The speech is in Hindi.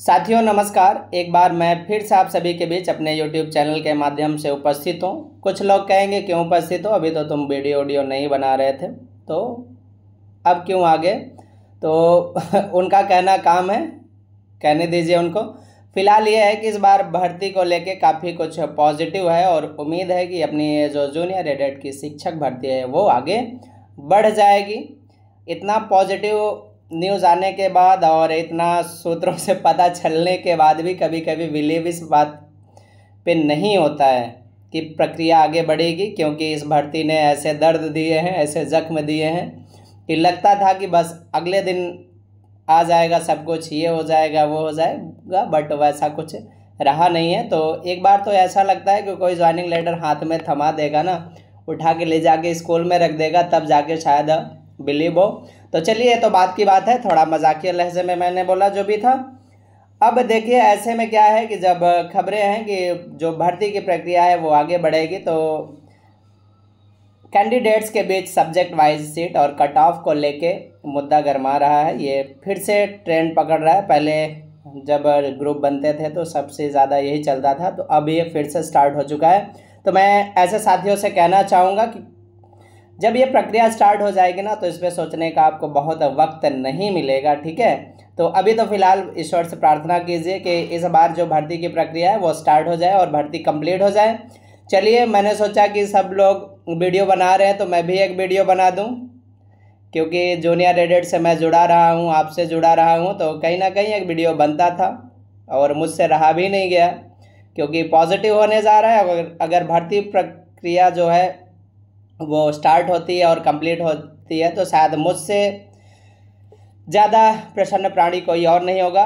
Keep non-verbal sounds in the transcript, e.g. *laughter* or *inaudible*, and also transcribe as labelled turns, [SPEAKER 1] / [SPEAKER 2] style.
[SPEAKER 1] साथियों नमस्कार एक बार मैं फिर से आप सभी के बीच अपने YouTube चैनल के माध्यम से उपस्थित हूँ कुछ लोग कहेंगे क्यों उपस्थित हो अभी तो तुम वीडियो ऑडियो नहीं बना रहे थे तो अब क्यों आगे तो *laughs* उनका कहना काम है कहने दीजिए उनको फिलहाल ये है कि इस बार भर्ती को लेके काफ़ी कुछ पॉजिटिव है और उम्मीद है कि अपनी जो जूनियर एडेट की शिक्षक भर्ती है वो आगे बढ़ जाएगी इतना पॉजिटिव न्यूज़ आने के बाद और इतना सूत्रों से पता चलने के बाद भी कभी कभी बिलीव इस बात पे नहीं होता है कि प्रक्रिया आगे बढ़ेगी क्योंकि इस भर्ती ने ऐसे दर्द दिए हैं ऐसे ज़ख्म दिए हैं कि लगता था कि बस अगले दिन आ जाएगा सब कुछ ये हो जाएगा वो हो जाएगा बट वैसा कुछ रहा नहीं है तो एक बार तो ऐसा लगता है कि कोई ज्वाइनिंग लेटर हाथ में थमा देगा ना उठा के ले जाके स्कूल में रख देगा तब जाके शायद बिलीव हो तो चलिए तो बात की बात है थोड़ा मजाकिया लहजे में मैंने बोला जो भी था अब देखिए ऐसे में क्या है कि जब खबरें हैं कि जो भर्ती की प्रक्रिया है वो आगे बढ़ेगी तो कैंडिडेट्स के बीच सब्जेक्ट वाइज सीट और कट ऑफ को लेके मुद्दा गरमा रहा है ये फिर से ट्रेंड पकड़ रहा है पहले जब ग्रुप बनते थे तो सबसे ज़्यादा यही चलता था तो अब ये फिर से स्टार्ट हो चुका है तो मैं ऐसे साथियों से कहना चाहूँगा कि जब ये प्रक्रिया स्टार्ट हो जाएगी ना तो इस पर सोचने का आपको बहुत वक्त नहीं मिलेगा ठीक है तो अभी तो फिलहाल ईश्वर से प्रार्थना कीजिए कि इस बार जो भर्ती की प्रक्रिया है वो स्टार्ट हो जाए और भर्ती कंप्लीट हो जाए चलिए मैंने सोचा कि सब लोग वीडियो बना रहे हैं तो मैं भी एक वीडियो बना दूँ क्योंकि जूनियर रेडेड से मैं जुड़ा रहा हूँ आपसे जुड़ा रहा हूँ तो कहीं ना कहीं एक वीडियो बनता था और मुझसे रहा भी नहीं गया क्योंकि पॉजिटिव होने जा रहा है अगर अगर भर्ती प्रक्रिया जो है वो स्टार्ट होती है और कंप्लीट होती है तो शायद मुझसे ज़्यादा प्रसन्न प्राणी कोई और नहीं होगा